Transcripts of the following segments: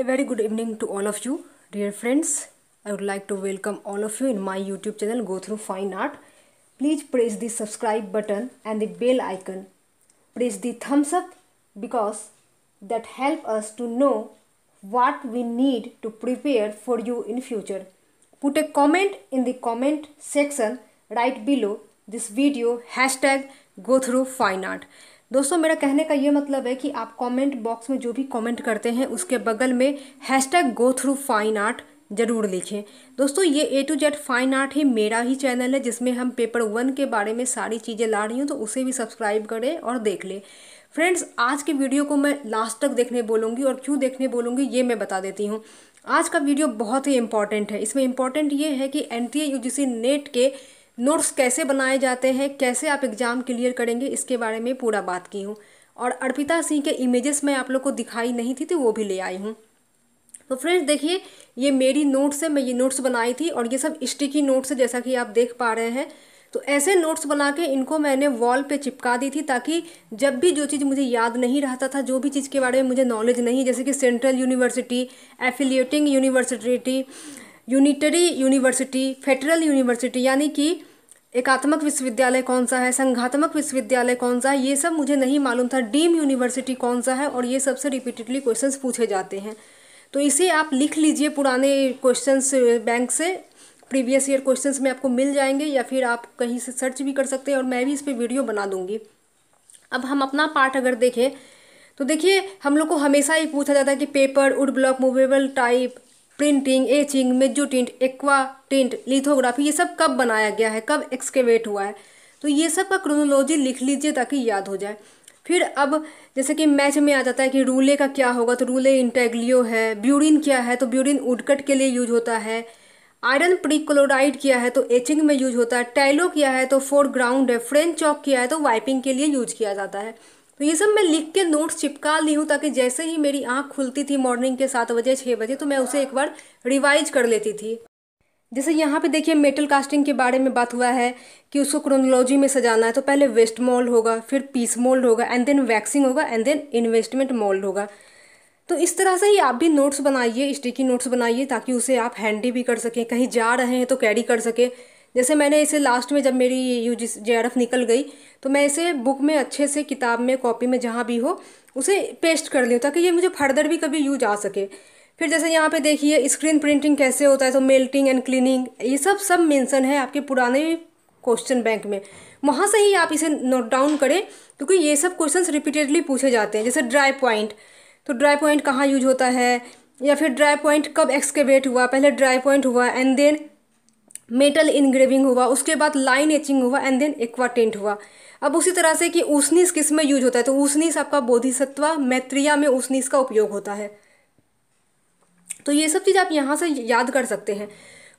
A very good evening to all of you. Dear friends, I would like to welcome all of you in my YouTube channel Go Through Fine Art. Please press the subscribe button and the bell icon. Press the thumbs up because that help us to know what we need to prepare for you in future. Put a comment in the comment section right below this video hashtag go through fine art. दोस्तों मेरा कहने का ये मतलब है कि आप comment box में जो भी कमेंट करते हैं उसके बगल में hashtag go through fine art ज़रूर लिखें दोस्तों ये A to Z fine art ही मेरा ही चैनल है जिसमें हम पेपर वन के बारे में सारी चीज़ें ला रही हूँ तो उसे भी सब्सक्राइब करें और देख लें फ्रेंड्स आज की वीडियो को मैं लास्ट तक देखने बोलूँगी और क्यों देखने बोलूँगी ये मैं बता देती हूँ आज का वीडियो बहुत ही इंपॉर्टेंट है इसमें इम्पॉर्टेंट ये है कि एन टी नेट के नोट्स कैसे बनाए जाते हैं कैसे आप एग्ज़ाम क्लियर करेंगे इसके बारे में पूरा बात की हूँ और अर्पिता सिंह के इमेजेस मैं आप लोग को दिखाई नहीं थी तो वो भी ले आई हूँ तो फ्रेंड्स देखिए ये मेरी नोट्स है मैं ये नोट्स बनाई थी और ये सब स्टिकी नोट्स है जैसा कि आप देख पा रहे हैं तो ऐसे नोट्स बना के इनको मैंने वॉल पे चिपका दी थी ताकि जब भी जो चीज़ मुझे याद नहीं रहता था जो भी चीज़ के बारे में मुझे नॉलेज नहीं जैसे कि central university affiliating university unitary university federal university यानी कि एकात्मक विश्वविद्यालय कौन सा है संघात्मक विश्वविद्यालय कौन सा है ये सब मुझे नहीं मालूम था डीम यूनिवर्सिटी कौन सा है और ये सबसे रिपीटेडली क्वेश्चंस पूछे जाते हैं तो इसे आप लिख लीजिए पुराने क्वेश्चंस बैंक से प्रीवियस ईयर क्वेश्चंस में आपको मिल जाएंगे या फिर आप कहीं से सर्च भी कर सकते हैं और मैं भी इस पर वीडियो बना दूँगी अब हम अपना पार्ट अगर देखें तो देखिए हम लोग को हमेशा ये पूछा जाता है कि paper wood block movable type printing etching mezzotint aquatint lithography ये सब कब बनाया गया है कब एक्सकेवेट हुआ है तो ये सब का क्रोनोलॉजी लिख लीजिए ताकि याद हो जाए फिर अब जैसे कि मैच में आ जाता है कि रूले का क्या होगा तो रूले इंटेग्लियो है ब्यूरिन क्या है तो ब्यूरिन उडकट के लिए यूज होता है आयरन प्रीक्लोराइड किया है तो एचिंग में यूज होता है टैलो किया है तो फोर ग्राउंड है फ्रेंच चौक किया है तो वाइपिंग के लिए यूज किया जाता है तो ये सब मैं लिख के नोट्स चिपका ली हूँ ताकि जैसे ही मेरी आँख खुलती थी मॉर्निंग के सात बजे छः बजे तो मैं उसे एक बार रिवाइज कर लेती थी जैसे यहाँ पे देखिए मेटल कास्टिंग के बारे में बात हुआ है कि उसको क्रोनोलॉजी में सजाना है तो पहले वेस्ट मोल्ड होगा फिर पीस मोल्ड होगा एंड देन वैक्सिंग होगा एंड देन इन्वेस्टमेंट मोल्ड होगा तो इस तरह से ही आप भी नोट्स बनाइए स्टिकी नोट्स बनाइए ताकि उसे आप हैंडी भी कर सकें कहीं जा रहे हैं तो कैरी कर सकें जैसे मैंने इसे लास्ट में जब मेरी यू जी निकल गई तो मैं इसे बुक में अच्छे से किताब में कॉपी में जहाँ भी हो उसे पेस्ट कर ली ताकि ये मुझे फर्दर भी कभी यूज आ सके फिर जैसे यहाँ पे देखिए स्क्रीन प्रिंटिंग कैसे होता है तो मेल्टिंग एंड क्लीनिंग ये सब सब मेंशन है आपके पुराने क्वेश्चन बैंक में वहाँ से ही आप इसे नोट डाउन करें क्योंकि ये सब क्वेश्चंस रिपीटेडली पूछे जाते हैं जैसे ड्राई पॉइंट तो ड्राई पॉइंट कहाँ यूज होता है या फिर ड्राई पॉइंट कब एक्सकेवेट हुआ पहले ड्राई पॉइंट हुआ एंड देन मेटल इनग्रेविंग हुआ उसके बाद लाइन एचिंग हुआ एंड देन एक्वाटेंट हुआ अब उसी तरह से कि उसनीस किस में यूज होता है तो उसनीस आपका बोधिसत्वा मैत्रिया में उसनीस का उपयोग होता है तो ये सब चीज़ आप यहाँ से याद कर सकते हैं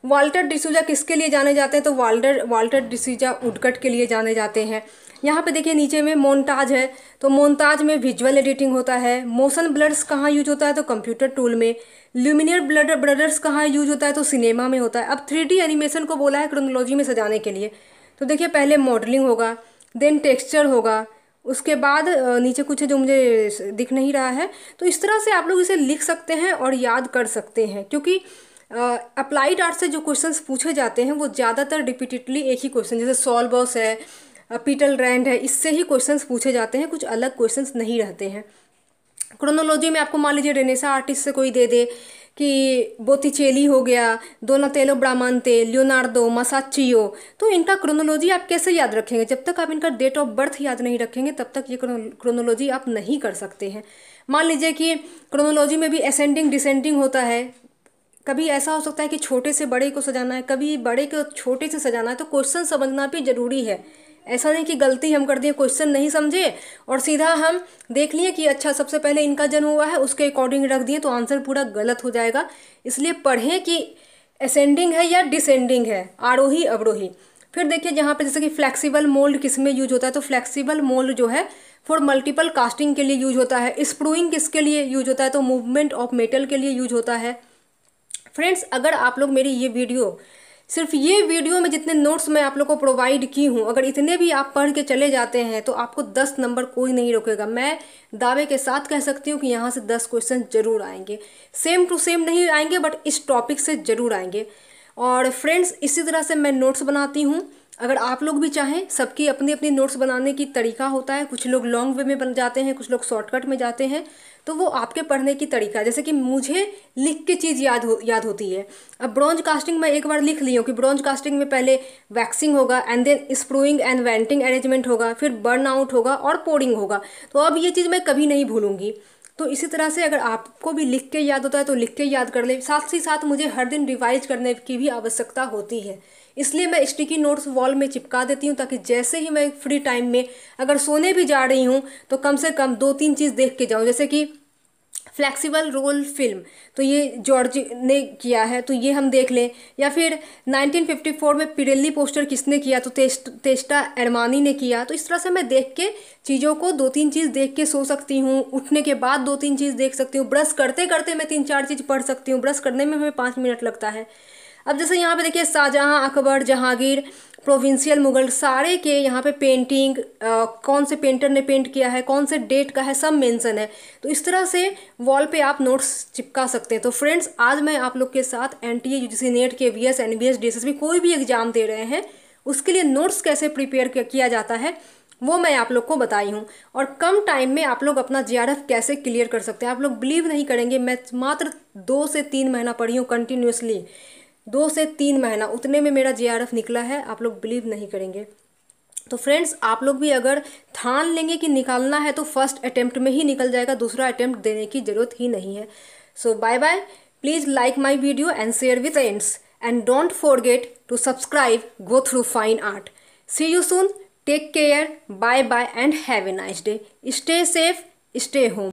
वाल्टर डिसूजा किसके लिए जाने जाते हैं तो वाल्टर वाल्टर डिसूजा उडकट के लिए जाने जाते हैं यहाँ पे देखिए नीचे में मोन्टाज है तो मोन्टाज में विजुअल एडिटिंग होता है मोशन ब्लर्स कहाँ यूज होता है तो कंप्यूटर टूल में ल्यूमिनियर ब्लडर ब्लडर्स कहाँ यूज होता है तो सिनेमा में होता है अब थ्री एनिमेशन को बोला है क्रोनोलॉजी में सजाने के लिए तो देखिए पहले मॉडलिंग होगा देन टेक्स्चर होगा उसके बाद नीचे कुछ है जो मुझे दिख नहीं रहा है तो इस तरह से आप लोग इसे लिख सकते हैं और याद कर सकते हैं क्योंकि अप्लाइड आर्ट से जो क्वेश्चंस पूछे जाते हैं वो ज़्यादातर रिपीटेडली एक ही क्वेश्चन जैसे सॉल्वर्स है पीटल रैंड है इससे ही क्वेश्चंस पूछे जाते हैं कुछ अलग क्वेश्चंस नहीं रहते हैं क्रोनोलॉजी में आपको मान लीजिए रेनेसा आर्टिस्ट से कोई दे दे कि बोतीचेली हो गया दोना तेलो ब्रामांते लियोनार्डो मसाचियो तो इनका क्रोनोलॉजी आप कैसे याद रखेंगे जब तक आप इनका डेट ऑफ बर्थ याद नहीं रखेंगे तब तक ये क्रोनोलॉजी आप नहीं कर सकते हैं मान लीजिए कि क्रोनोलॉजी में भी असेंडिंग डिसेंडिंग होता है कभी ऐसा हो सकता है कि छोटे से बड़े को सजाना है कभी बड़े को छोटे से सजाना है तो क्वेश्चन समझना भी ज़रूरी है ऐसा नहीं कि गलती हम कर दिए क्वेश्चन नहीं समझे और सीधा हम देख लिए कि अच्छा सबसे पहले इनका जन्म हुआ है उसके अकॉर्डिंग रख दिए तो आंसर पूरा गलत हो जाएगा इसलिए पढ़ें कि असेंडिंग है या डिसेंडिंग है आरोही अवरोही फिर देखिए जहाँ पर जैसे कि फ्लैक्सीबल मोल्ड किस में यूज होता है तो फ्लैक्सीबल मोल्ड जो है फॉर मल्टीपल कास्टिंग के लिए यूज होता है स्प्रूइंग किसके लिए यूज होता है तो मूवमेंट ऑफ मेटल के लिए यूज होता है फ्रेंड्स अगर आप लोग मेरी ये वीडियो सिर्फ ये वीडियो में जितने नोट्स मैं आप लोग को प्रोवाइड की हूँ अगर इतने भी आप पढ़ के चले जाते हैं तो आपको दस नंबर कोई नहीं रोकेगा मैं दावे के साथ कह सकती हूँ कि यहाँ से दस क्वेश्चन जरूर आएंगे सेम टू सेम नहीं आएंगे बट इस टॉपिक से ज़रूर आएंगे और फ्रेंड्स इसी तरह से मैं नोट्स बनाती हूँ अगर आप लोग भी चाहें सबकी अपनी अपनी नोट्स बनाने की तरीका होता है कुछ लोग लॉन्ग वे में बन जाते हैं कुछ लोग शॉर्टकट में जाते हैं तो वो आपके पढ़ने की तरीका जैसे कि मुझे लिख के चीज़ याद हो याद होती है अब ब्रॉन्ज कास्टिंग में एक बार लिख ली हूँ कि ब्रॉन्ज कास्टिंग में पहले वैक्सिंग होगा and then spruing and venting arrangement होगा फिर बर्न आउट होगा और पोरिंग होगा तो अब ये चीज़ मैं कभी नहीं भूलूंगी तो इसी तरह से अगर आपको भी लिख के याद होता है तो लिख के याद कर ले साथ ही साथ मुझे हर दिन रिवाइज करने की भी आवश्यकता होती है इसलिए मैं स्टिकी नोट्स वॉल में चिपका देती हूँ ताकि जैसे ही मैं फ्री टाइम में अगर सोने भी जा रही हूँ तो कम से कम दो तीन चीज़ देख के जाऊँ जैसे कि फ्लेक्सिबल रोल फिल्म तो ये जॉर्ज ने किया है तो ये हम देख लें या फिर 1954 में पिरेली पोस्टर किसने किया तो तेस्ट, तेस्टा एडमानी ने किया तो इस तरह से मैं देख के चीज़ों को दो तीन चीज़ देख के सो सकती हूँ उठने के बाद दो तीन चीज़ देख सकती हूँ ब्रश करते करते मैं तीन चार चीज़ पढ़ सकती हूँ ब्रश करने में हमें पाँच मिनट लगता है अब जैसे यहाँ पर देखिए शाहजहाँ अकबर जहांगीर प्रोविंशियल मुगल सारे के यहाँ पे पेंटिंग आ, कौन से पेंटर ने पेंट किया है कौन से डेट का है सब मेंशन है तो इस तरह से वॉल पे आप नोट्स चिपका सकते हैं तो फ्रेंड्स आज मैं आप लोग के साथ एन टी ए नेट के V S N B S D S कोई भी एग्जाम दे रहे हैं उसके लिए नोट्स कैसे प्रिपेयर किया जाता है वो मैं आप लोग को बताई हूँ और कम टाइम में आप लोग अपना जे कैसे क्लियर कर सकते हैं आप लोग बिलीव नहीं करेंगे मैं मात्र दो से तीन महीना पढ़ी हूँ कंटिन्यूसली दो से तीन महीना उतने में मेरा जे निकला है आप लोग बिलीव नहीं करेंगे तो फ्रेंड्स आप लोग भी अगर ठान लेंगे कि निकालना है तो फर्स्ट अटैम्प्ट में ही निकल जाएगा दूसरा अटैम्प्ट देने की ज़रूरत ही नहीं है so bye bye please like my video and share with friends and don't forget to subscribe go through fine art see you soon take care bye bye and have a nice day stay safe stay home